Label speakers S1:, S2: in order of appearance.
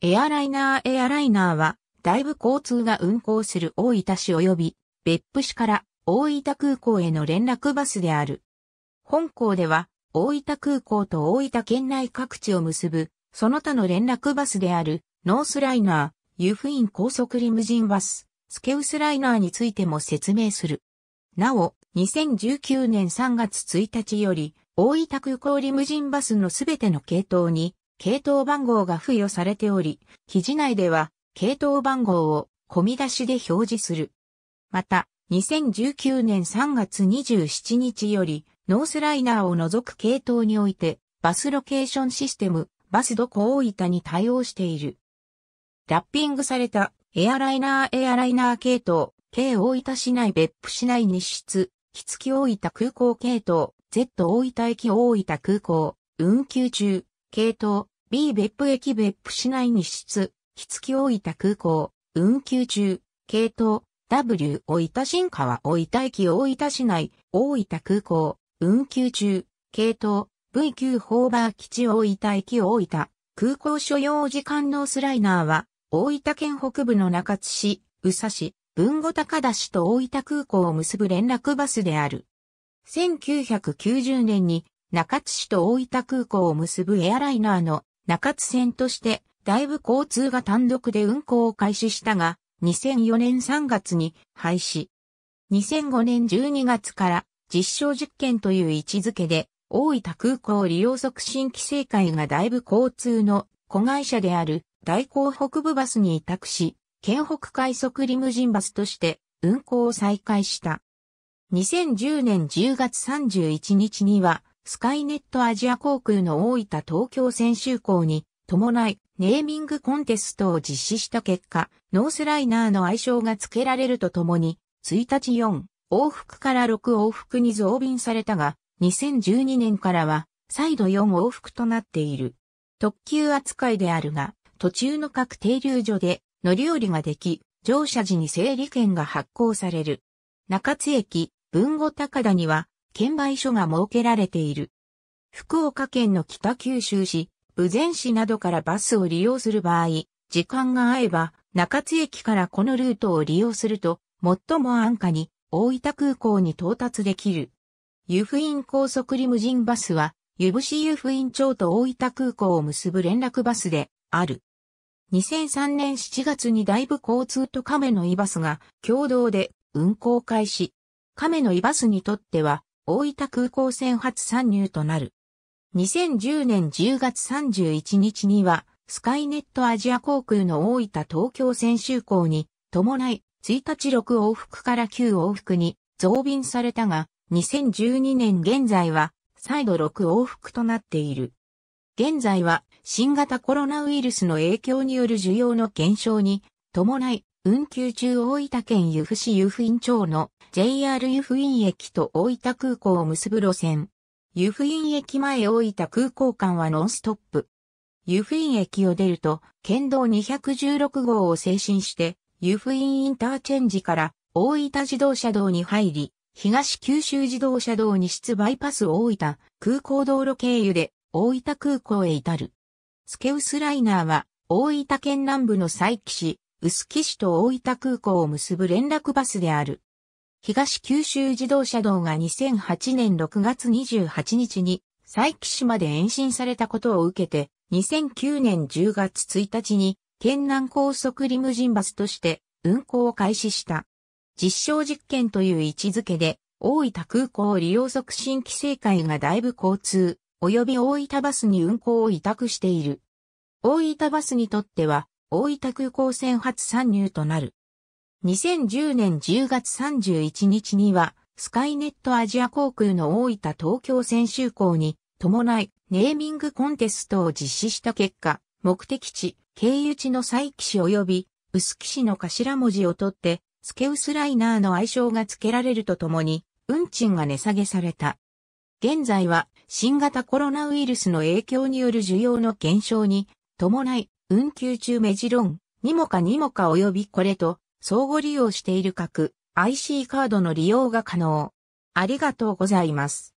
S1: エアライナーエアライナーは、大部交通が運行する大分市及び、別府市から大分空港への連絡バスである。本校では、大分空港と大分県内各地を結ぶ、その他の連絡バスである、ノースライナー、ユフイン高速リムジンバス、スケウスライナーについても説明する。なお、2019年3月1日より、大分空港リムジンバスのすべての系統に、系統番号が付与されており、記事内では、系統番号を込み出しで表示する。また、2019年3月27日より、ノースライナーを除く系統において、バスロケーションシステム、バスドコ大分に対応している。ラッピングされたエアライナーエアライナー系統、K 大分市内別府市内に出、木月大分空港系統、Z 大分駅大分空港、運休中、系統、B 別府駅別府市内に出、日月大分空港、運休中、系統、W 大分新川大分駅大分市内、大分空港、運休中、系統、V 級ホーバー基地大分駅大分、空港所要時間のスライナーは、大分県北部の中津市、宇佐市、豊後高田市と大分空港を結ぶ連絡バスである。1990年に中津市と大分空港を結ぶエアライナーの中津線としてだいぶ交通が単独で運行を開始したが、2004年3月に廃止。2005年12月から実証実験という位置づけで、大分空港利用促進規制会がだいぶ交通の子会社である大港北部バスに委託し、県北快速リムジンバスとして運行を再開した。2010年10月31日にはスカイネットアジア航空の大分東京選手校に伴いネーミングコンテストを実施した結果、ノースライナーの愛称が付けられるとともに、1日4往復から6往復に増便されたが、2012年からは再度4往復となっている。特急扱いであるが、途中の各停留所で乗り降りができ、乗車時に整理券が発行される。中津駅、文後高田には券売所が設けられている。福岡県の北九州市、武前市などからバスを利用する場合、時間が合えば、中津駅からこのルートを利用すると、最も安価に大分空港に到達できる。湯布院高速リムジンバスは、湯布市湯布院町と大分空港を結ぶ連絡バスである。2003年7月に大部交通と亀の井バスが共同で運行開始。亀の井バスにとっては大分空港線発参入となる。2010年10月31日には、スカイネットアジア航空の大分東京先週港に、伴い、1日6往復から9往復に増便されたが、2012年現在は、再度6往復となっている。現在は、新型コロナウイルスの影響による需要の減少に、伴い、運休中大分県由布市由布院町の JR 由布院駅と大分空港を結ぶ路線。由布院駅前大分空港間はノンストップ。由布院駅を出ると、県道216号を精進して、由布院インターチェンジから大分自動車道に入り、東九州自動車道に出バイパス大分空港道路経由で大分空港へ至る。スケウスライナーは大分県南部の佐伯市、臼杵市と大分空港を結ぶ連絡バスである。東九州自動車道が2008年6月28日に佐伯市まで延伸されたことを受けて、2009年10月1日に県南高速リムジンバスとして運行を開始した。実証実験という位置づけで、大分空港利用促進規制会がだいぶ交通、及び大分バスに運行を委託している。大分バスにとっては、大分空港線初参入となる。2010年10月31日には、スカイネットアジア航空の大分東京線就航に伴いネーミングコンテストを実施した結果、目的地、経由地の再起市及び臼杵市の頭文字を取って、スケウスライナーの愛称が付けられるとともに、運賃が値下げされた。現在は新型コロナウイルスの影響による需要の減少に伴い運休中メジロン、にもかにもか及びこれと相互利用している各 IC カードの利用が可能。ありがとうございます。